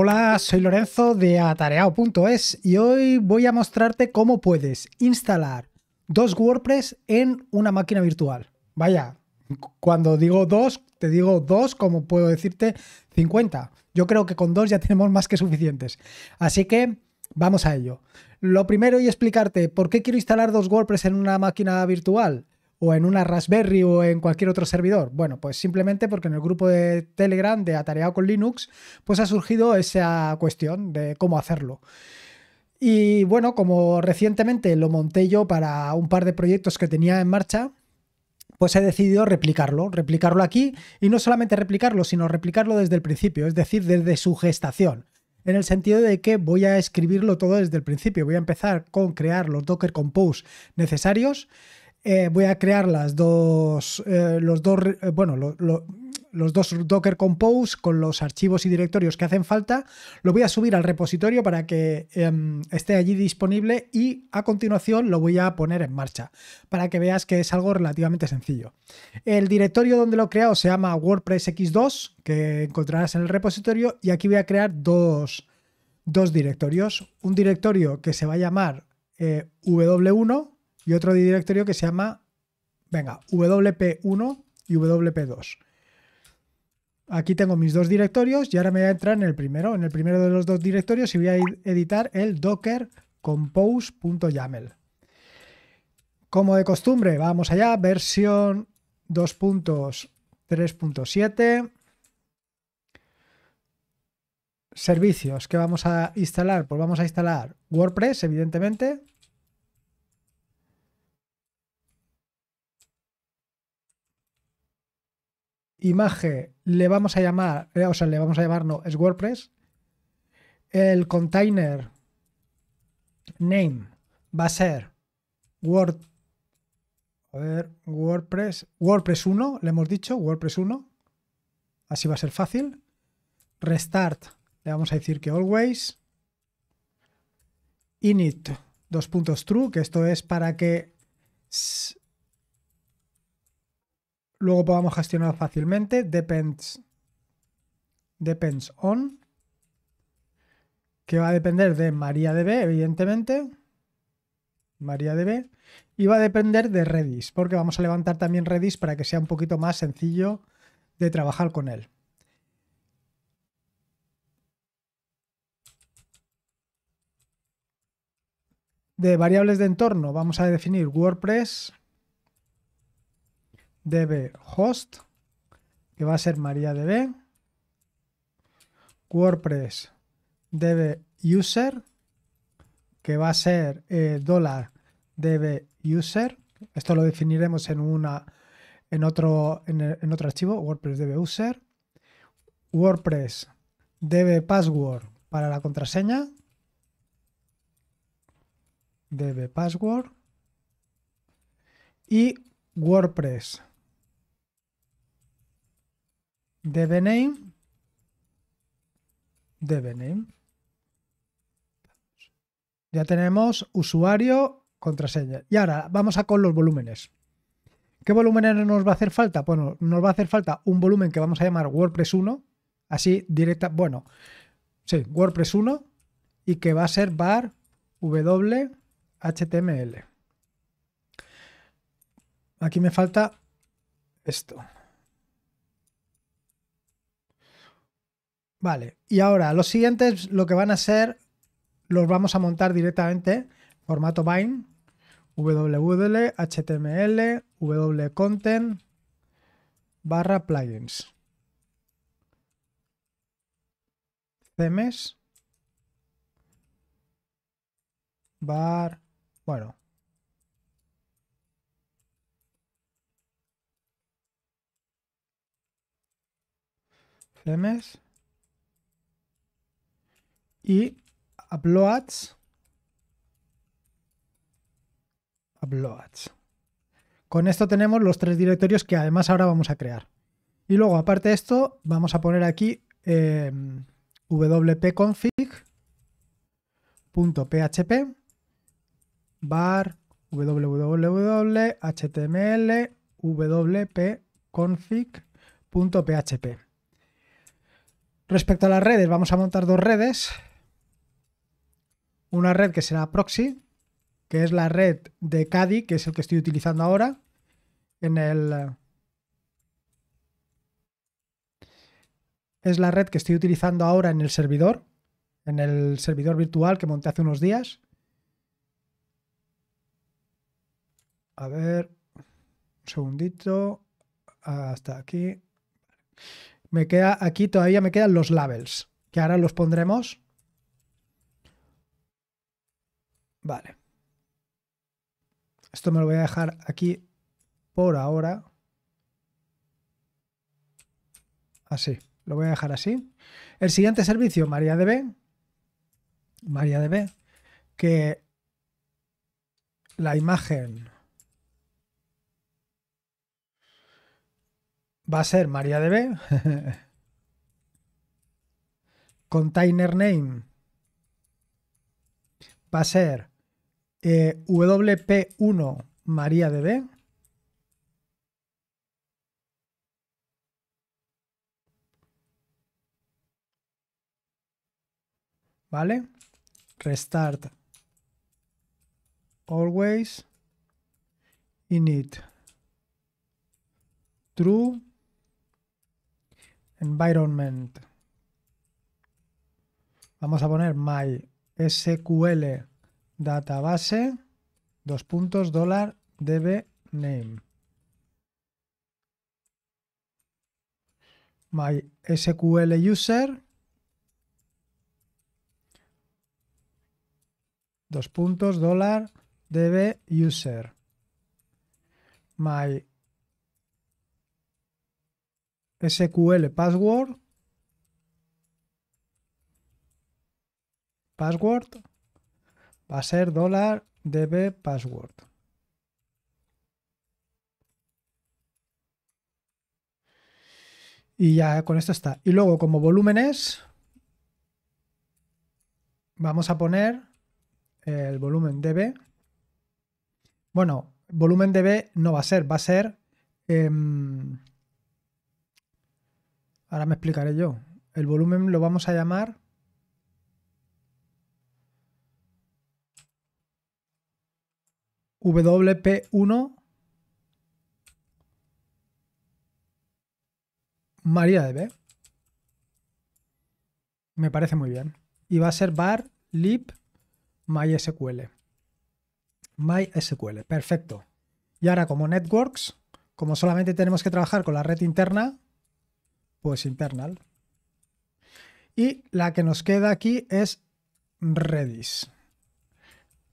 Hola, soy Lorenzo de atareado.es y hoy voy a mostrarte cómo puedes instalar dos WordPress en una máquina virtual. Vaya, cuando digo dos, te digo dos, como puedo decirte 50. Yo creo que con dos ya tenemos más que suficientes. Así que vamos a ello. Lo primero y explicarte por qué quiero instalar dos WordPress en una máquina virtual o en una Raspberry o en cualquier otro servidor? Bueno, pues simplemente porque en el grupo de Telegram de Atareado con Linux, pues ha surgido esa cuestión de cómo hacerlo. Y bueno, como recientemente lo monté yo para un par de proyectos que tenía en marcha, pues he decidido replicarlo, replicarlo aquí y no solamente replicarlo, sino replicarlo desde el principio, es decir, desde su gestación en el sentido de que voy a escribirlo todo desde el principio. Voy a empezar con crear los Docker Compose necesarios eh, voy a crear las dos, eh, los dos, eh, bueno, los dos Docker Compose con los archivos y directorios que hacen falta. Lo voy a subir al repositorio para que em, esté allí disponible y a continuación lo voy a poner en marcha para que veas que es algo relativamente sencillo. El directorio donde lo he creado se llama WordPress X2, que encontrarás en el repositorio y aquí voy a crear dos, dos directorios. Un directorio que se va a llamar W1 y otro directorio que se llama, venga, WP1 y WP2. Aquí tengo mis dos directorios y ahora me voy a entrar en el primero, en el primero de los dos directorios y voy a editar el docker compose.yaml. Como de costumbre, vamos allá, versión 2.3.7. Servicios que vamos a instalar, pues vamos a instalar WordPress, evidentemente, imagen le vamos a llamar, eh, o sea, le vamos a llamar, no, es WordPress. El container name va a ser Word, a ver, WordPress, WordPress 1, le hemos dicho, WordPress 1. Así va a ser fácil. Restart, le vamos a decir que always. Init, dos puntos true, que esto es para que luego podamos gestionar fácilmente. Depends. Depends on. Que va a depender de MariaDB, evidentemente. MariaDB. Y va a depender de Redis, porque vamos a levantar también Redis para que sea un poquito más sencillo de trabajar con él. De variables de entorno vamos a definir WordPress db host, que va a ser MariaDB, WordPress db user, que va a ser eh, dólar db user. Esto lo definiremos en una en otro en, en otro archivo WordPress db user, WordPress db password para la contraseña, db password y WordPress db name, Ya tenemos usuario, contraseña. Y ahora vamos a con los volúmenes. ¿Qué volúmenes nos va a hacer falta? Bueno, nos va a hacer falta un volumen que vamos a llamar WordPress 1, así directa, bueno, sí, WordPress 1 y que va a ser bar w Aquí me falta esto. Vale, y ahora los siguientes lo que van a ser, los vamos a montar directamente, formato bind w html, content barra plugins. CMS, bar, bueno. CMS y uploads. Uploads. Con esto tenemos los tres directorios que además ahora vamos a crear. Y luego, aparte de esto, vamos a poner aquí eh, wp-config.php bar www.html wp-config.php. Respecto a las redes, vamos a montar dos redes una red que será proxy, que es la red de Cadi, que es el que estoy utilizando ahora, en el... Es la red que estoy utilizando ahora en el servidor, en el servidor virtual que monté hace unos días. A ver, un segundito, hasta aquí. Me queda, aquí todavía me quedan los labels, que ahora los pondremos Vale. Esto me lo voy a dejar aquí por ahora. Así. Lo voy a dejar así. El siguiente servicio, MariaDB. MariaDB. Que la imagen va a ser MariaDB. Container name va a ser eh, WP1 MariaDB. ¿Vale? Restart. Always. Init. True. Environment. Vamos a poner my SQL database, dos puntos, dólar, db name. My SQL user. Dos puntos, dólar, db user. My SQL password. Password va a ser dólar db password. Y ya con esto está. Y luego como volúmenes, vamos a poner el volumen db. Bueno, volumen db no va a ser, va a ser... Em, ahora me explicaré yo. El volumen lo vamos a llamar WP1 MariaDB. Me parece muy bien. Y va a ser bar lib MySQL. MySQL, perfecto. Y ahora como networks, como solamente tenemos que trabajar con la red interna, pues internal. Y la que nos queda aquí es Redis.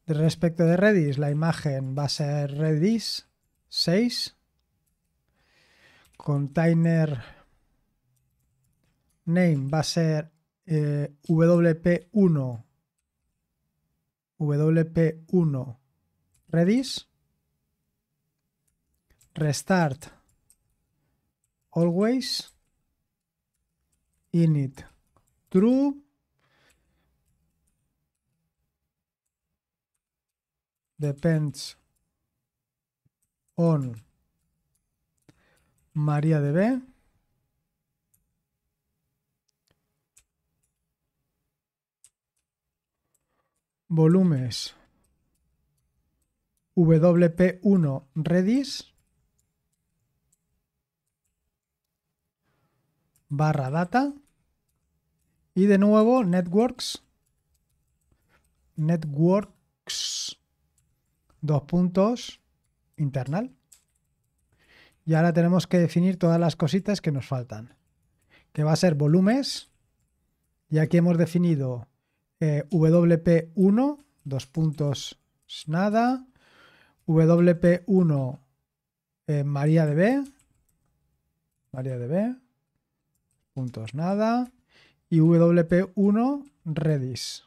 Respecto de Redis, la imagen va a ser Redis 6, container name va a ser WP1 eh, WP1 Redis Restart Always Init True depends on B. Volúmenes WP1 Redis barra data y de nuevo networks networks dos puntos, internal. Y ahora tenemos que definir todas las cositas que nos faltan, que va a ser volúmenes. Y aquí hemos definido eh, WP1, dos puntos, nada. WP1 eh, de B. puntos, nada. Y WP1 Redis,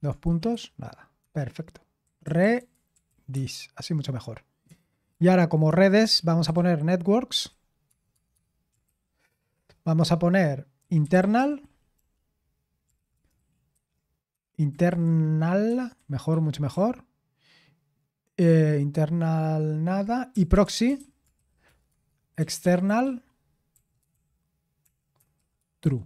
dos puntos, nada. Perfecto redis. Así mucho mejor. Y ahora como redes vamos a poner networks. Vamos a poner internal. Internal, mejor, mucho mejor. Eh, internal nada. Y proxy. External. True.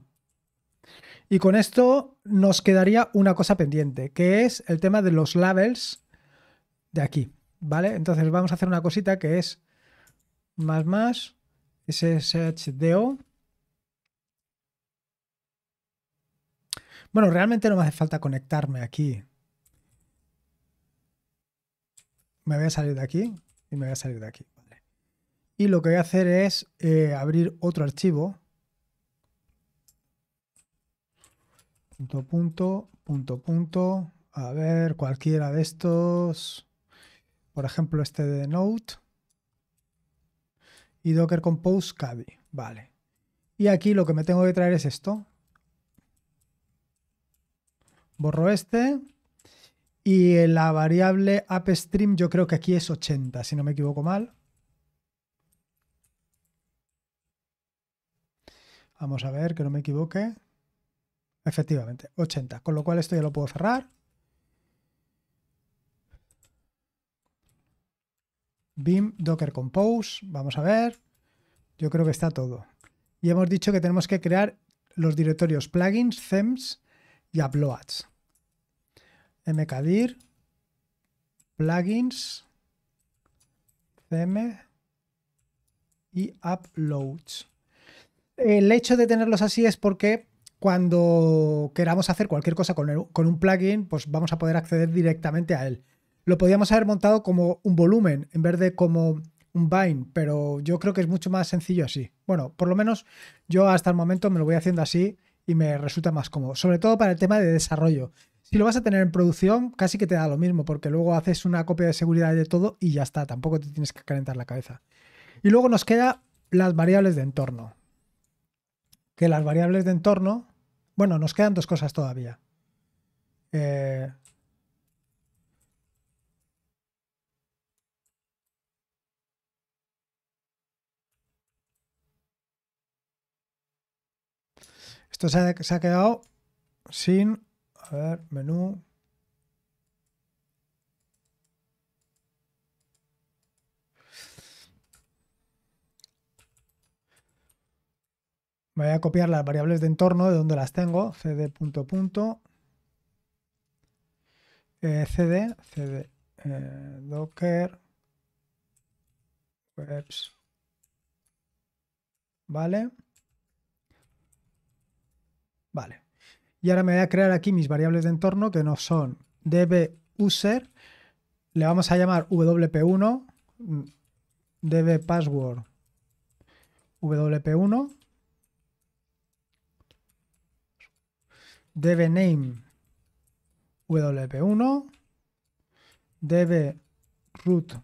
Y con esto nos quedaría una cosa pendiente, que es el tema de los labels de aquí, ¿vale? Entonces vamos a hacer una cosita que es más más SSHDO. Bueno, realmente no me hace falta conectarme aquí. Me voy a salir de aquí y me voy a salir de aquí. Vale. Y lo que voy a hacer es eh, abrir otro archivo. Punto, punto, punto, punto. A ver, cualquiera de estos. Por ejemplo, este de Node. Y Docker Compose Caddy. Vale. Y aquí lo que me tengo que traer es esto. Borro este. Y la variable upstream yo creo que aquí es 80, si no me equivoco mal. Vamos a ver que no me equivoque. Efectivamente, 80. Con lo cual esto ya lo puedo cerrar. BIM, Docker Compose, vamos a ver. Yo creo que está todo. Y hemos dicho que tenemos que crear los directorios plugins, themes y uploads. mkdir, plugins, theme y uploads. El hecho de tenerlos así es porque cuando queramos hacer cualquier cosa con, con un plugin, pues vamos a poder acceder directamente a él lo podíamos haber montado como un volumen en vez de como un bind, pero yo creo que es mucho más sencillo así. Bueno, por lo menos yo hasta el momento me lo voy haciendo así y me resulta más cómodo, sobre todo para el tema de desarrollo. Si lo vas a tener en producción, casi que te da lo mismo, porque luego haces una copia de seguridad de todo y ya está, tampoco te tienes que calentar la cabeza. Y luego nos queda las variables de entorno. Que las variables de entorno, bueno, nos quedan dos cosas todavía. Eh, Esto se ha, quedado sin... A ver, menú, Voy a copiar las variables de entorno de donde las tengo, cd punto punto, eh, cd, cd, eh, docker, webs, vale. Vale. Y ahora me voy a crear aquí mis variables de entorno que no son dbUser, le vamos a llamar wp1, db-password, wp1, db-name, dbPassword, wp 1 dbName, wp 1 dbRoot,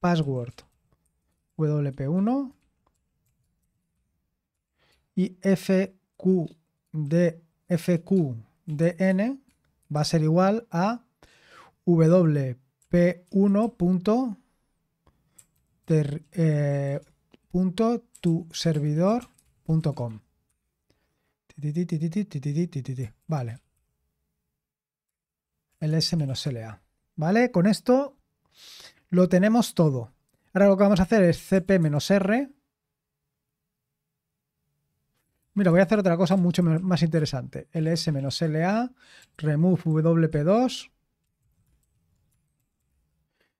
password wp 1 y FQ de FQ de n va a ser igual a wp 1tuservidorcom Eh, punto tu servidor Vale. ls-la. ¿Vale? Con esto lo tenemos todo. Ahora lo que vamos a hacer es cp-r Mira, voy a hacer otra cosa mucho más interesante. ls-la, remove wp2.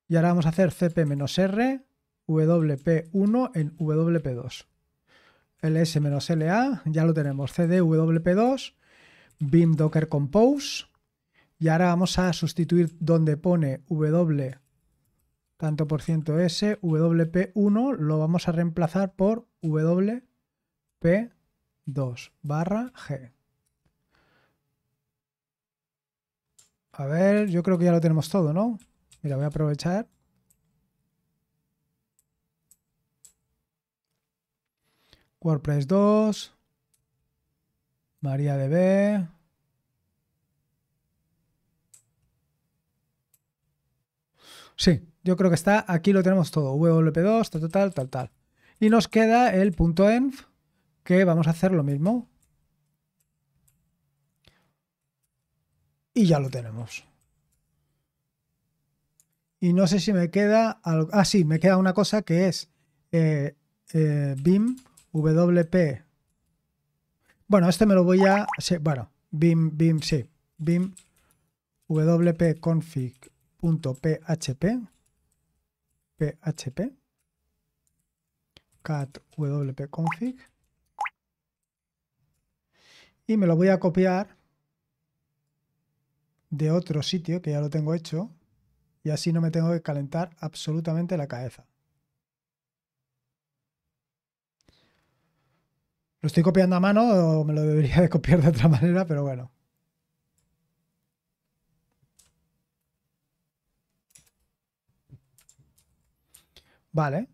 Y ahora vamos a hacer cp-r, wp1 en wp2. ls-la, ya lo tenemos, cd wp2, bim docker compose. Y ahora vamos a sustituir donde pone w tanto por ciento s, wp1, lo vamos a reemplazar por wp2. 2 barra G. A ver, yo creo que ya lo tenemos todo, ¿no? Mira, voy a aprovechar. WordPress 2, MariaDB, Sí, yo creo que está, aquí lo tenemos todo, wp 2 tal, tal, tal, tal. Y nos queda el punto .env, que vamos a hacer lo mismo. Y ya lo tenemos. Y no sé si me queda... Algo... Ah, sí, me queda una cosa que es eh, eh, BIM WP. Bueno, este me lo voy a... bueno, BIM, BIM, sí. BIM wp php php cat wp-config y me lo voy a copiar de otro sitio que ya lo tengo hecho y así no me tengo que calentar absolutamente la cabeza. Lo estoy copiando a mano o me lo debería de copiar de otra manera, pero bueno. Vale.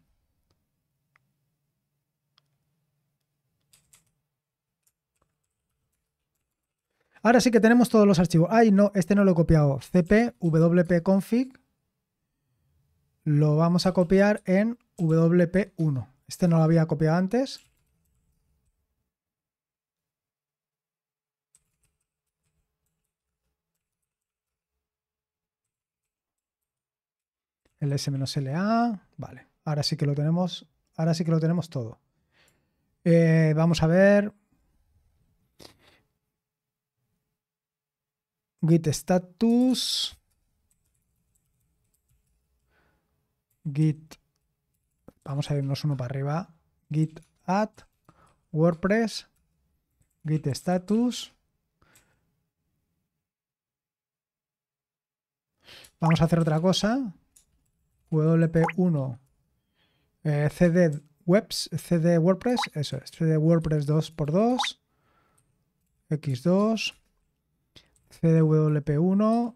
Ahora sí que tenemos todos los archivos. Ay, no, este no lo he copiado. cp wp-config lo vamos a copiar en wp1. Este no lo había copiado antes. ls-la, vale, ahora sí que lo tenemos, ahora sí que lo tenemos todo. Eh, vamos a ver, git status git vamos a irnos uno para arriba git add wordpress git status vamos a hacer otra cosa wp1 eh, cd webs cd wordpress eso es cd wordpress 2x2 x2 CDWP1,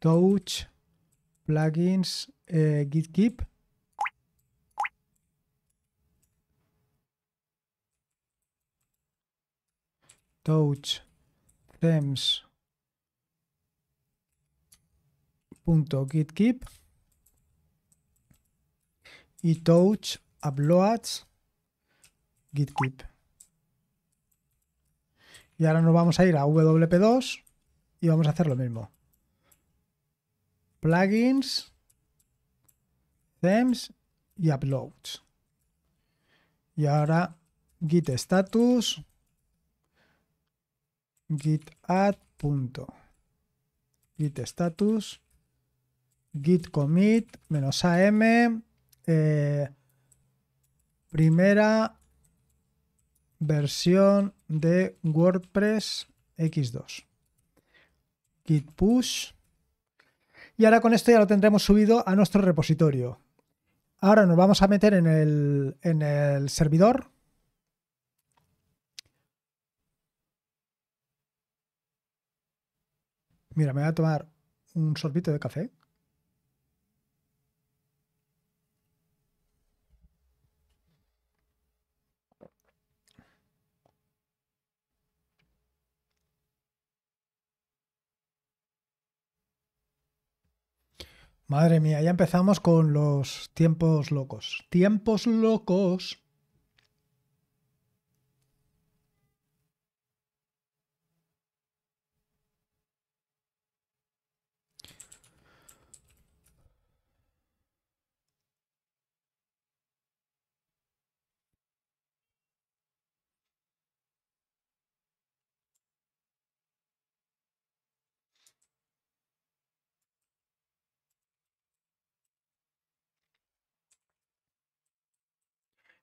Touch, Plugins, eh, GitKeep. Touch, Themes, punto GitKeep y Touch, Uploads, GitKeep. Y ahora nos vamos a ir a WP2 y vamos a hacer lo mismo. Plugins, themes y uploads. Y ahora git status, git add punto, git status, git commit menos am, eh, primera versión de WordPress X2. Git push. Y ahora con esto ya lo tendremos subido a nuestro repositorio. Ahora nos vamos a meter en el, en el servidor. Mira, me voy a tomar un sorbito de café. Madre mía, ya empezamos con los tiempos locos. Tiempos locos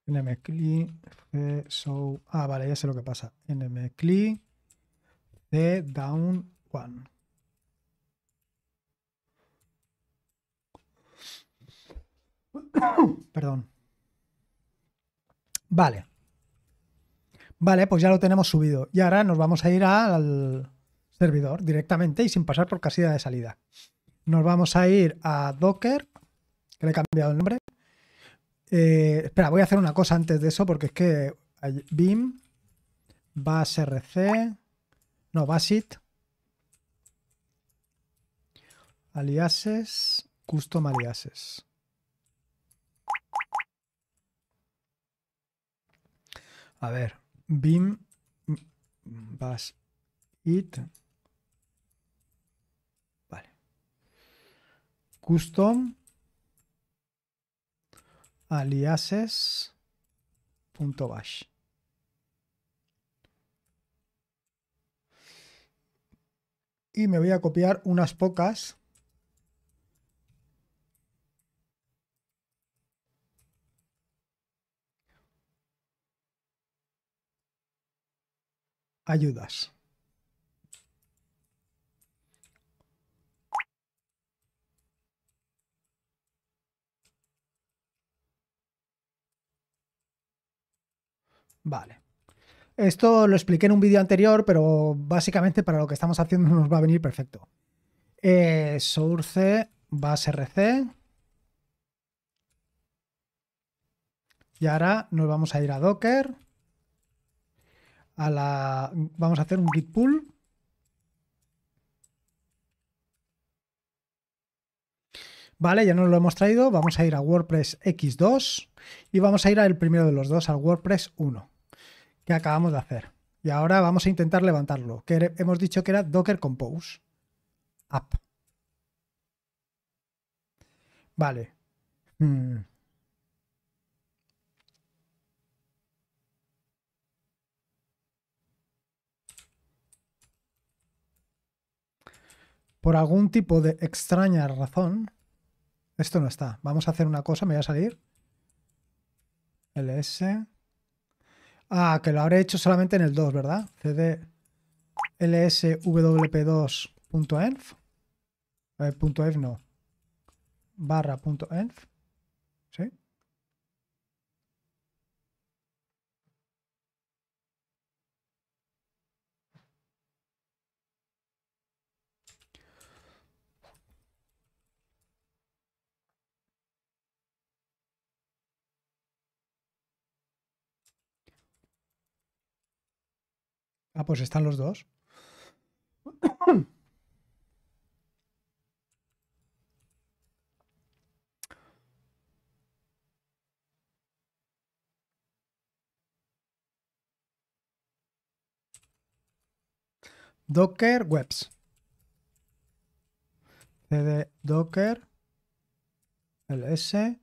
nmcli eh, show. Ah, vale, ya sé lo que pasa. nmcli c down one. Perdón. Vale. Vale, pues ya lo tenemos subido. Y ahora nos vamos a ir al servidor directamente y sin pasar por casilla de salida. Nos vamos a ir a Docker, que le he cambiado el nombre. Eh, espera, voy a hacer una cosa antes de eso porque es que BIM, rc no, it aliases, custom aliases. A ver, BIM, it vale. Custom aliases.bash. Y me voy a copiar unas pocas. Ayudas. Vale. Esto lo expliqué en un vídeo anterior, pero básicamente para lo que estamos haciendo nos va a venir perfecto. Eh, source base rc. Y ahora nos vamos a ir a Docker. A la, vamos a hacer un git pull. Vale, ya nos lo hemos traído. Vamos a ir a WordPress X2 y vamos a ir al primero de los dos, al WordPress 1 que acabamos de hacer. Y ahora vamos a intentar levantarlo, que hemos dicho que era Docker Compose App. Vale. Mm. por algún tipo de extraña razón, esto no está. Vamos a hacer una cosa, me voy a salir. LS. Ah, que lo habré hecho solamente en el 2, ¿verdad? cd lswp2.env. Eh, no. Barra Ah, pues están los dos. Docker Webs. CD Docker LS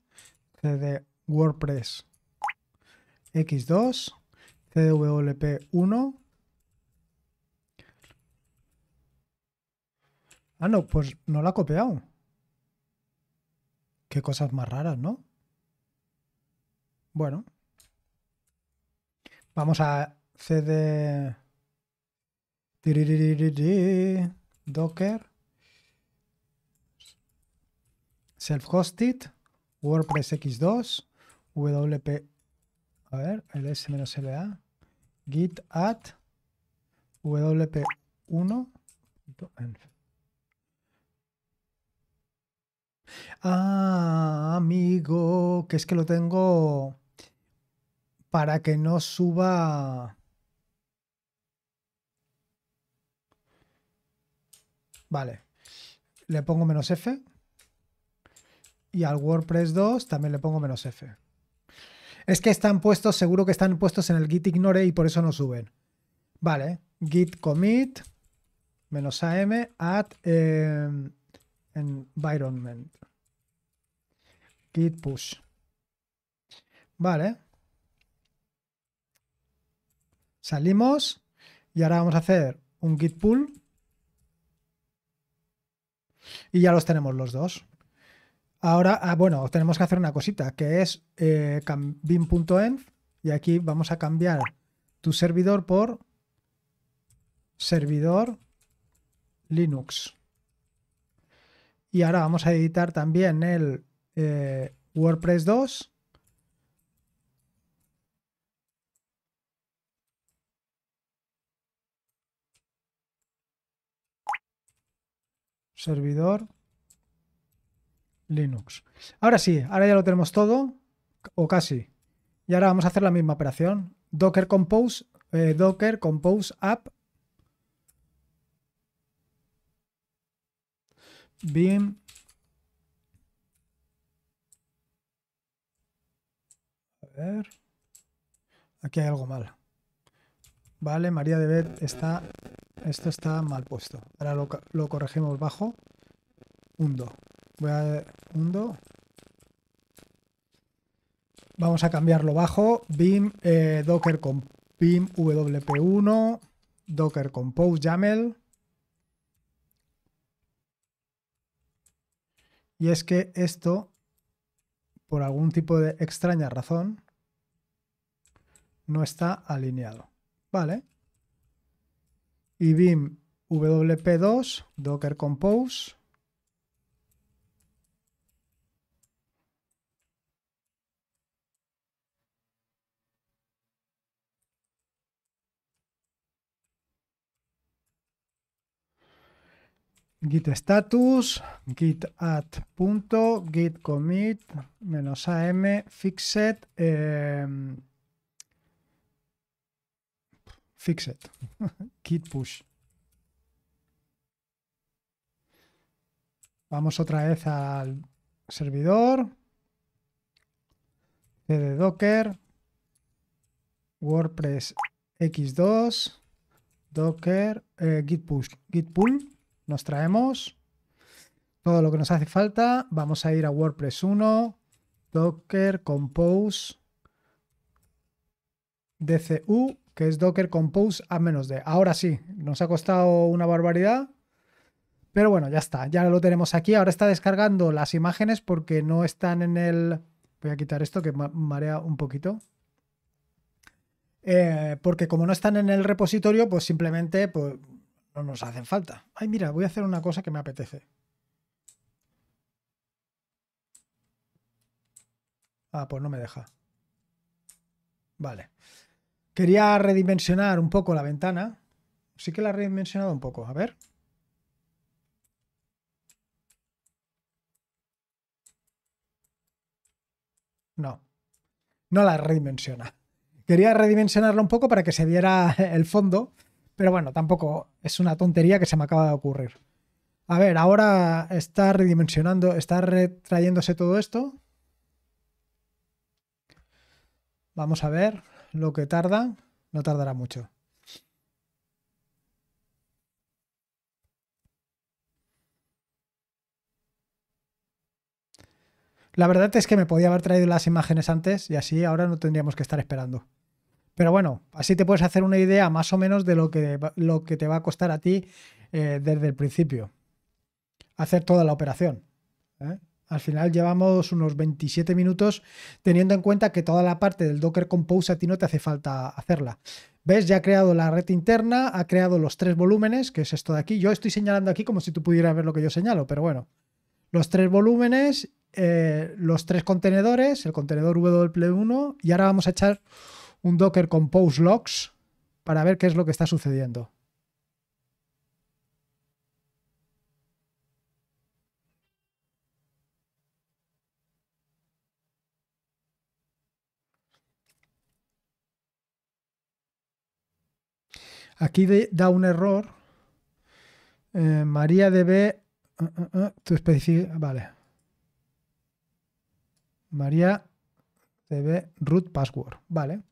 CD WordPress X2 CDWLP1 Ah, no, pues no la ha copiado. Qué cosas más raras, ¿no? Bueno. Vamos a cd docker self-hosted wordpress x2 wp a ver ls-la git add wp1 Ah, amigo, que es que lo tengo para que no suba... Vale. Le pongo menos F. Y al WordPress 2 también le pongo menos F. Es que están puestos, seguro que están puestos en el git ignore y por eso no suben. Vale, git commit menos am at eh, environment. Git push. Vale. Salimos y ahora vamos a hacer un git pull. Y ya los tenemos los dos. Ahora, ah, bueno, tenemos que hacer una cosita, que es eh, bin.env y aquí vamos a cambiar tu servidor por servidor Linux. Y ahora vamos a editar también el eh, WordPress 2. Servidor Linux. Ahora sí, ahora ya lo tenemos todo, o casi. Y ahora vamos a hacer la misma operación. Docker Compose, eh, Docker Compose App. Beam ver. Aquí hay algo mal. Vale, María de Bet está. Esto está mal puesto. Ahora lo, corregimos bajo. Hundo. Voy a. Hundo. Vamos a cambiarlo bajo. BIM, eh, Docker con BIM WP1. Docker Compose YAML. Y es que esto por algún tipo de extraña razón, no está alineado. Vale. Y BIM WP2, Docker Compose. git status, git add punto, git commit, menos am, fixet em, fixet, git push. Vamos otra vez al servidor, cd docker, wordpress x2, docker, eh, git push, git pull. Nos traemos todo lo que nos hace falta. Vamos a ir a WordPress 1, Docker Compose, DCU, que es Docker Compose a menos de. Ahora sí, nos ha costado una barbaridad. Pero bueno, ya está, ya lo tenemos aquí. Ahora está descargando las imágenes porque no están en el... Voy a quitar esto que marea un poquito. Eh, porque como no están en el repositorio, pues simplemente pues, no nos hacen falta. Ay, mira, voy a hacer una cosa que me apetece. Ah, pues no me deja. Vale. Quería redimensionar un poco la ventana. Sí que la he redimensionado un poco. A ver. No. No la redimensiona. Quería redimensionarla un poco para que se viera el fondo pero bueno, tampoco es una tontería que se me acaba de ocurrir. A ver, ahora está redimensionando, está retrayéndose todo esto. Vamos a ver lo que tarda. No tardará mucho. La verdad es que me podía haber traído las imágenes antes y así ahora no tendríamos que estar esperando. Pero bueno, así te puedes hacer una idea más o menos de lo que, lo que te va a costar a ti eh, desde el principio. Hacer toda la operación. ¿eh? Al final llevamos unos 27 minutos teniendo en cuenta que toda la parte del Docker Compose a ti no te hace falta hacerla. ¿Ves? Ya ha creado la red interna, ha creado los tres volúmenes, que es esto de aquí. Yo estoy señalando aquí como si tú pudieras ver lo que yo señalo, pero bueno. Los tres volúmenes, eh, los tres contenedores, el contenedor w 1 y ahora vamos a echar un Docker Compose Logs para ver qué es lo que está sucediendo. Aquí da un error. Eh, María debe. Eh, eh, tu especie, Vale. María debe root password. Vale.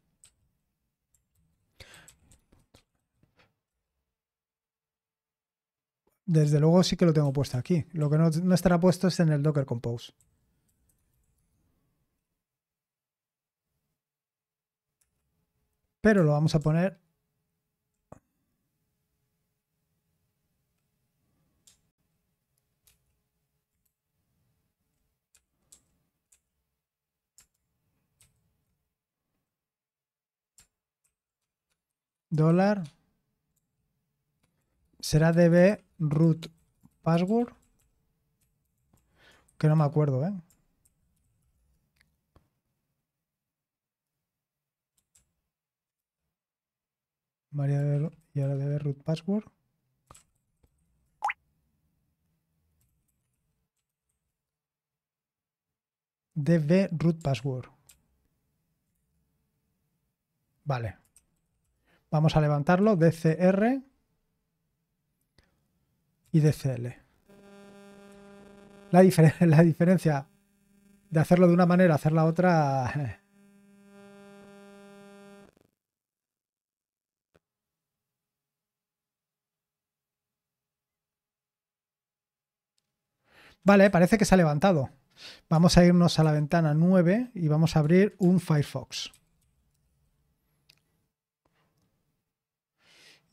Desde luego sí que lo tengo puesto aquí. Lo que no, estará puesto es en el Docker Compose. Pero lo vamos a poner dólar Será db root password. Que no me acuerdo, ¿eh? María y ahora db root password. db root password. Vale. Vamos a levantarlo. dcr y DCL. La, la diferencia de hacerlo de una manera hacer la otra... Vale, parece que se ha levantado. Vamos a irnos a la ventana 9 y vamos a abrir un Firefox.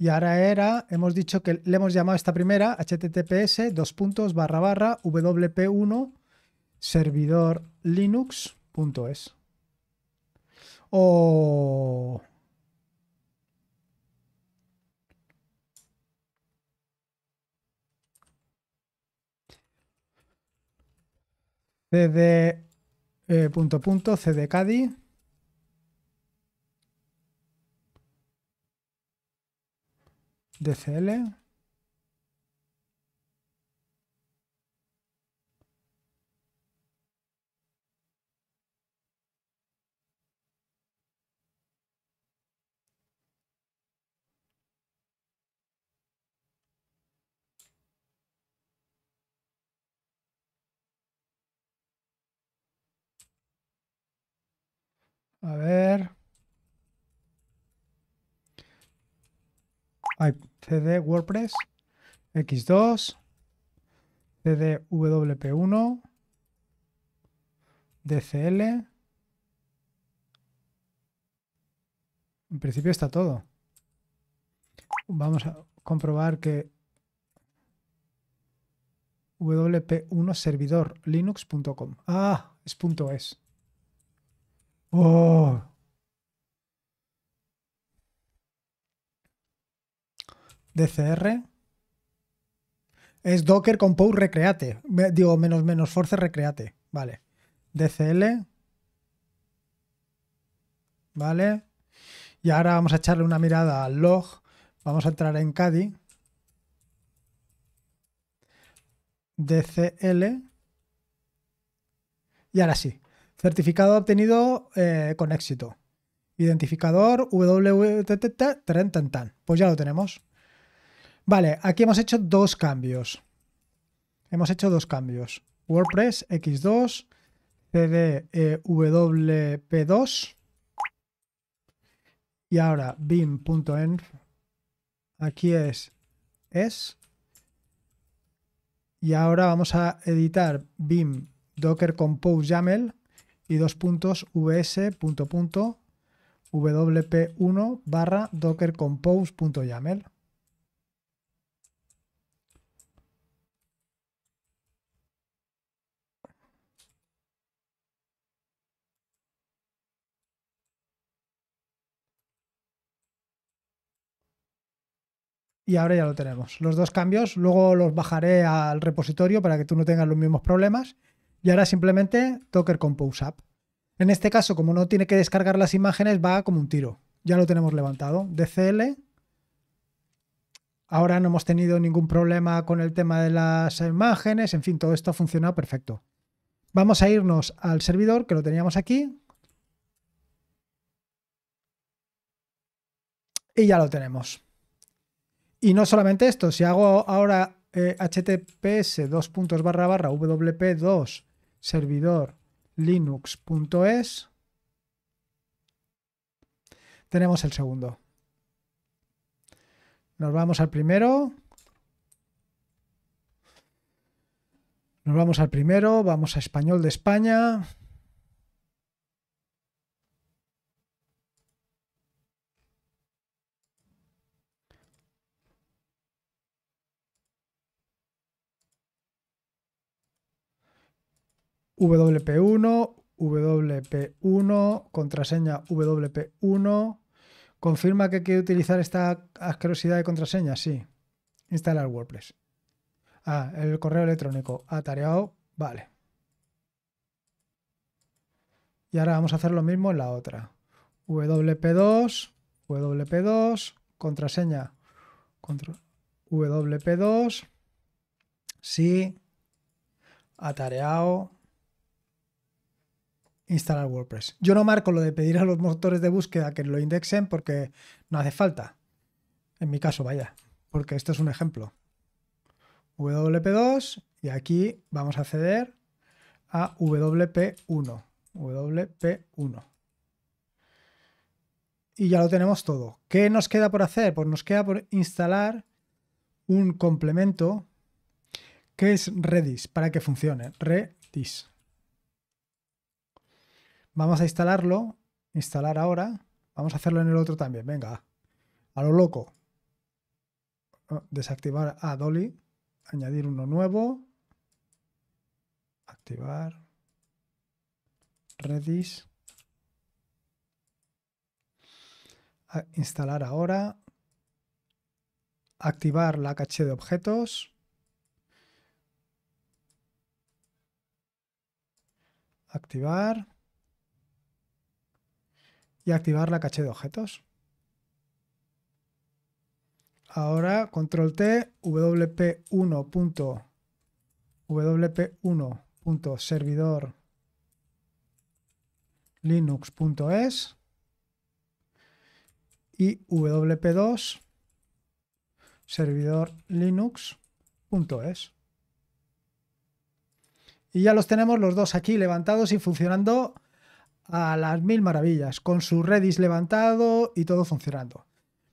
Y ahora era, hemos dicho que le hemos llamado esta primera https dos puntos barra barra wp1 servidor linux.es. O. cd eh, punto punto cd cadi DCL. A ver. Ay, CD WordPress, X2, CD WP1, DCL. En principio está todo. Vamos a comprobar que wp1 servidor linux.com. Ah, es punto es. Oh, DCR. Es Docker Compose Recreate. Digo, menos menos Force Recreate. Vale. DCL. Vale. Y ahora vamos a echarle una mirada al log. Vamos a entrar en Cadi. DCL. Y ahora sí. Certificado obtenido con éxito. Identificador trententan, Pues ya lo tenemos. Vale, aquí hemos hecho dos cambios. Hemos hecho dos cambios. WordPress X2, CD WP2. Y ahora bim.env. Aquí es es. Y ahora vamos a editar bim docker compose YAML y dos puntos vs punto wp1 barra docker compose.yaml. y ahora ya lo tenemos. Los dos cambios, luego los bajaré al repositorio para que tú no tengas los mismos problemas. Y ahora simplemente Docker Compose App. En este caso, como no tiene que descargar las imágenes, va como un tiro. Ya lo tenemos levantado. DCL. Ahora no hemos tenido ningún problema con el tema de las imágenes. En fin, todo esto ha funcionado perfecto. Vamos a irnos al servidor que lo teníamos aquí. Y ya lo tenemos. Y no solamente esto, si hago ahora htps eh, https barra wp2 servidor linux.es, tenemos el segundo. Nos vamos al primero. Nos vamos al primero, vamos a español de España, WP1, WP1, contraseña WP1. Confirma que quiere utilizar esta asquerosidad de contraseña, sí. Instalar WordPress. Ah, el correo electrónico atareado, vale. Y ahora vamos a hacer lo mismo en la otra. WP2, WP2, contraseña, WP2, sí, atareado instalar WordPress. Yo no marco lo de pedir a los motores de búsqueda que lo indexen porque no hace falta. En mi caso, vaya, porque esto es un ejemplo. WP2 y aquí vamos a acceder a WP1. WP1. Y ya lo tenemos todo. ¿Qué nos queda por hacer? Pues nos queda por instalar un complemento que es Redis para que funcione. Redis. Vamos a instalarlo. Instalar ahora. Vamos a hacerlo en el otro también. Venga. A lo loco. Ah, desactivar a Dolly. Añadir uno nuevo. Activar. Redis. instalar ahora. Activar la caché de objetos. Activar y activar la caché de objetos. Ahora control T, wp1. wp1.servidor linux.es y wp2 servidor linux.es. Y ya los tenemos los dos aquí levantados y funcionando a las mil maravillas, con su Redis levantado y todo funcionando.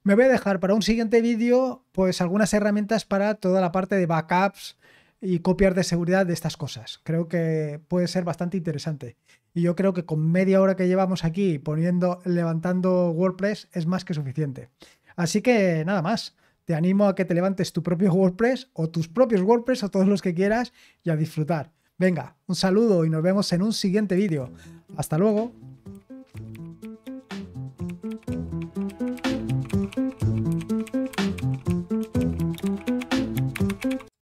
Me voy a dejar para un siguiente vídeo pues algunas herramientas para toda la parte de backups y copias de seguridad de estas cosas. Creo que puede ser bastante interesante. Y yo creo que con media hora que llevamos aquí poniendo, levantando WordPress es más que suficiente. Así que nada más. Te animo a que te levantes tu propio WordPress o tus propios WordPress o todos los que quieras y a disfrutar. Venga, un saludo y nos vemos en un siguiente vídeo. Hasta luego.